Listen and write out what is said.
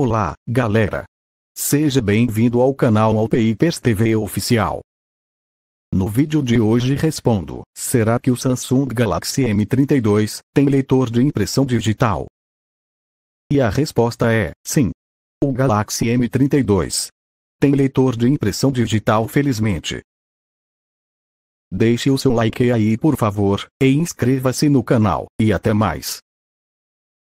Olá, galera! Seja bem-vindo ao canal Alpeipers TV Oficial. No vídeo de hoje respondo, será que o Samsung Galaxy M32 tem leitor de impressão digital? E a resposta é, sim. O Galaxy M32 tem leitor de impressão digital felizmente. Deixe o seu like aí por favor, e inscreva-se no canal, e até mais.